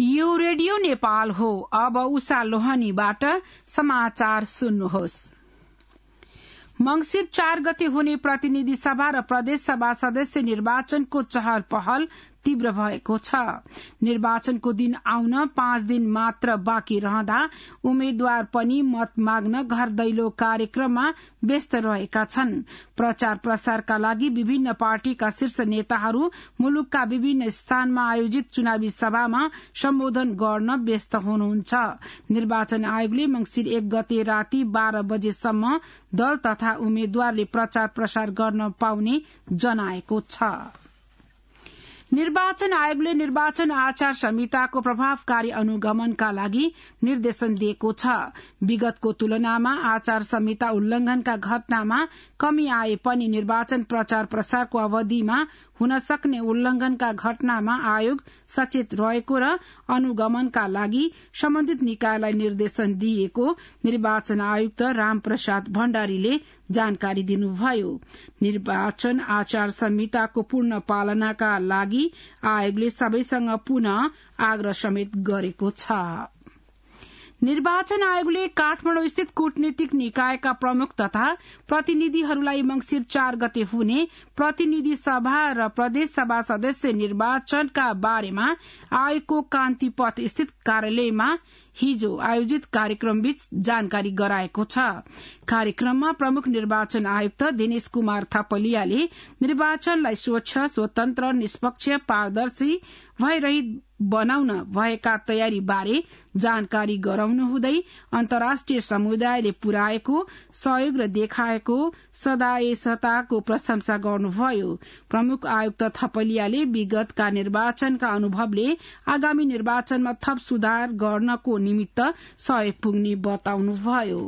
यो रेडियो नेपाल हो अब उषा लोहनीबाट समाचार सुन्नुहोस् मंगसिर चार गते हुने प्रतिनिधि सभा र प्रदेशसभा सदस्य निर्वाचनको चहल पहल तीव्र भएको छ निर्वाचनको दिन आउन पाँच दिन मात्र बाँकी रहँदा उम्मेद्वार पनि मत माग्न घर दैलो कार्यक्रममा व्यस्त रहेका छन् प्रचार प्रसारका लागि विभिन्न पार्टीका शीर्ष नेताहरू मुलुकका विभिन्न स्थानमा आयोजित चुनावी सभामा सम्बोधन गर्न व्यस्त हुनुहुन्छ निर्वाचन आयोगले मंगिर एक गते राति बाह्र बजेसम्म दल तथा उम्मेद्वारले प्रचार प्रसार गर्न पाउने जनाएको छ निर्वाचन आयोगले निर्वाचन आचार संहिताको प्रभावकारी अनुगमनका लागि निर्देशन दिएको छ विगतको तुलनामा आचार संहिता उल्लंघनका घटनामा कमी आए पनि निर्वाचन प्रचार प्रसारको अवधिमा हुन सक्ने उल्लंघनका घटनामा आयोग सचेत रहेको र अनुगमनका लागि सम्बन्धित निकायलाई निर्देशन दिएको निर्वाचन आयुक्त रामप्रसाद भण्डारीले जानकारी दिनुभयो निर्वाचन आचार संहिताको पूर्ण पालनाका लागि आयोगले सबैसँग पुनः आग्रह समेत गरेको छ निर्वाचन आयोगले काठमाडौँ कूटनीतिक निकायका प्रमुख तथा प्रतिनिधिहरूलाई मंगिर चार गते हुने प्रतिनिधि सभा र प्रदेश सभा सदस्य निर्वाचनका बारेमा आयोगको कान्तिपथ स्थित कार्यालयमा हिजो आयोजित कार्यक्रमबीच जानकारी गराएको छ कार्यक्रममा प्रमुख निर्वाचन आयुक्त दिनेश कुमार थापलियाले निर्वाचनलाई स्वच्छ स्वतन्त्र निष्पक्ष पारदर्शी भइरहित बनाउन भएका तयारी बारे जानकारी गराउनु हुँदै अन्तर्राष्ट्रिय समुदायले पुर्याएको सहयोग र देखाएको सदायताको प्रशंसा गर्नुभयो प्रमुख आयुक्त थपलियाले विगतका निर्वाचनका अनुभवले आगामी निर्वाचनमा थप सुधार गर्नको निमित्त सहयोग पुग्ने बताउनुभयो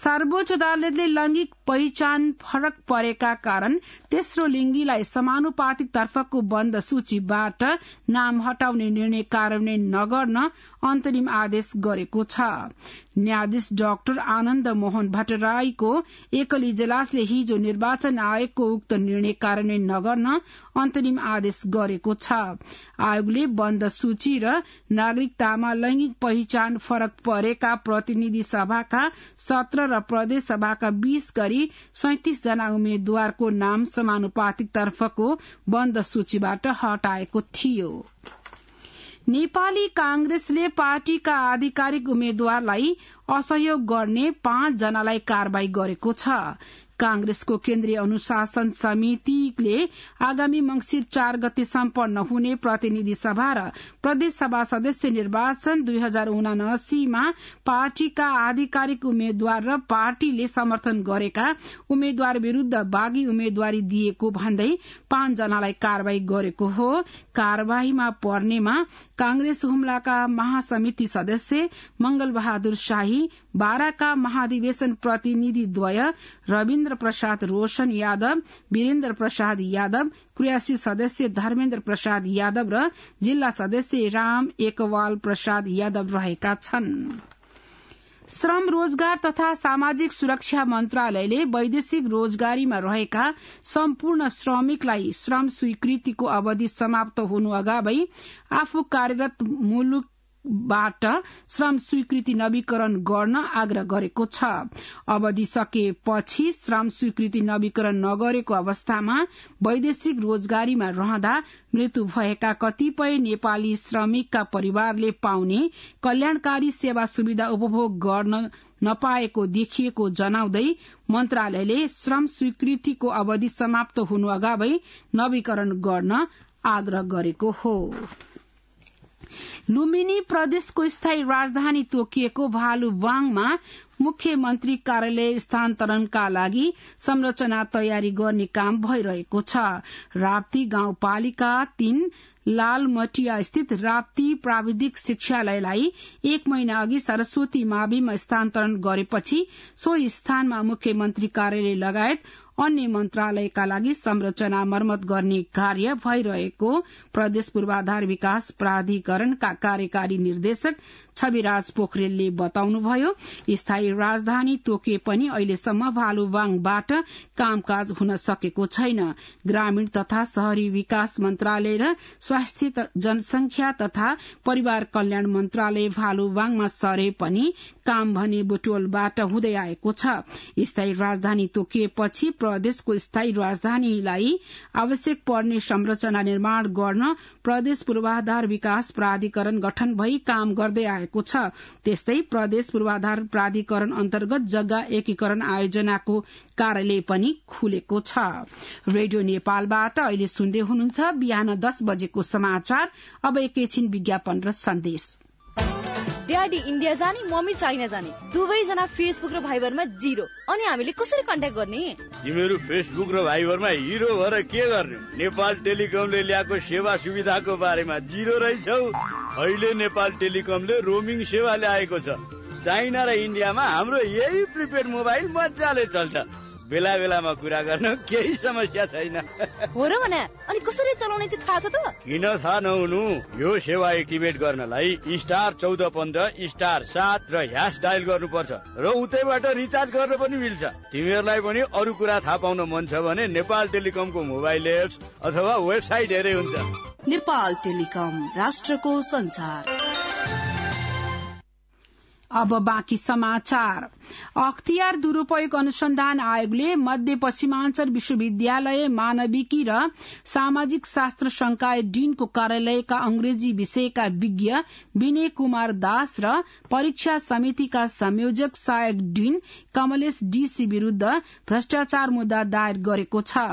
सर्वोच्च अदालतले लैंगिक पहिचान फरक परेका कारण तेस्रो लिंगीलाई समानुपातिक तर्फको बन्द सूचीबाट नाम हटाउने निर्णय कार्यान्वयन नगर्न अन्तरिम आदेश गरेको छ न्यायाधीश डाक्टर आनन्द मोहन भट्टराईको एकल इजलासले हिजो निर्वाचन आयोगको उक्त निर्णय कार्यान्वयन नगर्न अन्तरिम आदेश गरेको छ आयोगले बन्द सूची र नागरिकतामा लैंगिक पहिचान फरक परेका प्रतिनिधि सभाका सत्र र प्रदेश सभाका बीस गरी सैतिस जना उम्मेद्वारको नाम समानुपातिक तर्फको बन्द सूचीबाट हटाएको थियो नेपाली कांग्रेसले पार्टीका आधिकारिक उम्मेद्वारलाई असहयोग गर्ने पाँच जनालाई कार्यवाही गरेको छ कांग्रेसको केन्द्रीय अनुशासन समितिले आगामी मंगिर चार गते सम्पन्न हुने प्रतिनिधि सभा र प्रदेश सभा सदस्य निर्वाचन दुई हजार उनासीमा पार्टीका आधिकारिक उम्मेद्वार र पार्टीले समर्थन गरेका उम्मेद्वार विरूद्ध बागी उम्मेद्वारी दिएको भन्दै पाँचजनालाई कार्यवाही गरेको हो कार्यवाहीमा पर्नेमा कांग्रेस हुम्लाका महासमिति सदस्य मंगल बहादुर शाही बाराका महाधिवेशन प्रतिनिधिद्वय रविन्द्र राजेन्द्र प्रसाद रोशन यादव वीरेन्द्र प्रसाद यादव क्रियाशील सदस्य धर्मेन्द्र प्रसाद यादव र जिल्ला सदस्य राम एकवाल प्रसाद यादव रहेका छन् श्रम रोजगार तथा सामाजिक सुरक्षा मन्त्रालयले वैदेशिक रोजगारीमा रहेका सम्पूर्ण श्रमिकलाई श्रम स्वीकृतिको अवधि समाप्त हुनु अगावै आफू कार्यरत मुलुक बाट श्रम स्वीकृति नवीकरण गर्न आग्रह गरेको छ अवधि सकेपछि श्रम स्वीकृति नवीकरण नगरेको अवस्थामा वैदेशिक रोजगारीमा रहँदा मृत्यु भएका कतिपय नेपाली श्रमिकका परिवारले पाउने कल्याणकारी सेवा सुविधा उपभोग गर्न नपाएको देखिएको जनाउँदै मन्त्रालयले श्रम स्वीकृतिको अवधि समाप्त हुनु अगावै नवीकरण गर्न आग्रह गरेको हो लुम्बिनी प्रदेशको स्थायी राजधानी तोकिएको भालुवाङमा मुख्यमन्त्री कार्यालय स्थानान्तरणका लागि संरचना तयारी गर्ने काम भइरहेको छ राप्ती गाउँपालिका तीन लालमटिया स्थित राप्ती प्राविधिक शिक्षालयलाई एक महिना अघि सरस्वती माविमा स्थानान्तरण गरेपछि सो स्थानमा मुख्यमन्त्री कार्यालय लगायत अन्य मन्त्रालयका लागि संरचना मर्मत गर्ने कार्य भइरहेको प्रदेश पूर्वाधार विकास प्राधिकरणका कार्यकारी निर्देशक छविराज पोखरेलले बताउनुभयो स्थायी राजधानी तोके पनि अहिलेसम्म भालुवाङबाट कामकाज हुन सकेको छैन ग्रामीण तथा शहरी विकास मन्त्रालय र स्वास्थ्य जनसंख्या तथा परिवार कल्याण मन्त्रालय भालुवाङमा सरे पनि काम भने बुटोलबाट हुँदै आएको छ स्थायी राजधानी तोकिएपछि प्रदेशको स्थायी राजधानीलाई आवश्यक पर्ने संरचना निर्माण गर्न प्रदेश पूर्वाधार विकास प्राधिकरण गठन भई काम गर्दै आएको भएको छ त्यस्तै प्रदेश पूर्वाधार प्राधिकरण अन्तर्गत जग्गा एकीकरण आयोजनाको कार्यालय पनि खुलेको छ रेडियो नेपालबाट अहिले सुन्दै हुनुहुन्छ बिहान दस बजेको समाचार अब एकैछिन विज्ञापन र सन्देश ड्याडी इन्डिया जाने मम्मी चाइना जाने दुवैजना फेसबुक र भाइबरमा जिरो अनि हामीले कसरी कन्ट्याक्ट गर्ने तिमीहरू फेसबुक र भाइबरमा हिरो भएर के गर्ने नेपाल टेलिकमले ल्याएको सेवा सुविधाको बारेमा जिरो रहेछौ अहिले नेपाल टेलिकमले रोमिङ सेवा ल्याएको छ चाइना र इन्डियामा हाम्रो यही प्रिपेड मोबाइल मजाले चल्छ बेला बेलामा कुरा गर्न केही समस्या छैन हो र भने अनि कसरी चलाउने चाहिँ थाहा छ त किन थाहा नहुनु यो सेवा एक्टिभेट गर्नलाई स्टार चौध पन्ध्र स्टार सात र ह्यास डायल गर्नुपर्छ र उतैबाट रिचार्ज गर्न पनि मिल्छ तिमीहरूलाई पनि अरू कुरा थाहा पाउन मन छ भने नेपाल टेलिकमको मोबाइल एप्स अथवा वेबसाइट हेरे हुन्छ नेपाल टेलिकम राष्ट्रको संसार अब बाँकी समाचार अख्तियार दुरूपयोग अनुसन्धान आयोगले मध्य पश्चिमाञ्चल विश्वविद्यालय मानविकी र सामाजिक शास्त्र संकाय डीनको कार्यालयका अंग्रेजी विषयका विज्ञ विनय कुमार दास र परीक्षा समितिका संयोजक सहायक डिन कमलेश डीसी विरूद्ध भ्रष्टाचार मुद्दा दायर गरेको छ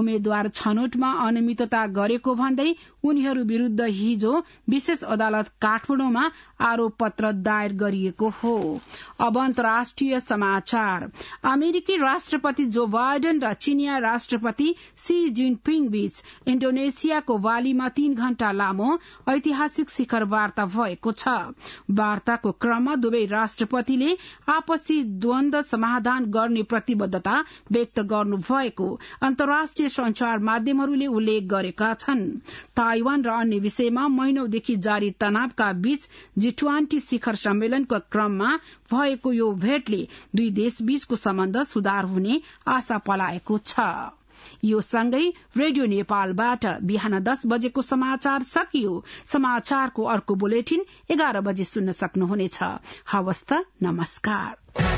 उम्मेद्वार छनौटमा अनियमितता गरेको भन्दै उनीहरू विरूद्ध हिजो विशेष अदालत काठमाडौँमा आरोप पत्र दायर गरिएको भएको हो अब अन्तर्राष्ट्रिय समाचार अमेरिकी राष्ट्रपति जो बाइडेन र चिनिया राष्ट्रपति सी जिनपिङ बीच इण्डोनेसियाको वालीमा तीन घण्टा लामो ऐतिहासिक शिखर वार्ता भएको छ वार्ताको क्रममा दुवै राष्ट्रपतिले आपसी द्वन्द समाधान गर्ने प्रतिबद्धता व्यक्त गर्नुभएको अन्तर्राष्ट्रिय संचार माध्यमहरूले उल्लेख गरेका छन् ताइवान र अन्य विषयमा महिनौदेखि जारी तनावका बीच जी ट्वेन्टी शिखर सम्मेलनको क्रममा भएको यो भेटले दुई देश बीचको सम्बन्ध सुधार हुने आशा पलाएको छ यो सँगै रेडियो नेपालबाट बिहान दस बजेको समाचार सकियो समाचारको अर्को बुलेटिन एघार बजे सुन्न सक्नुहुनेछ हवस्त नमस्कार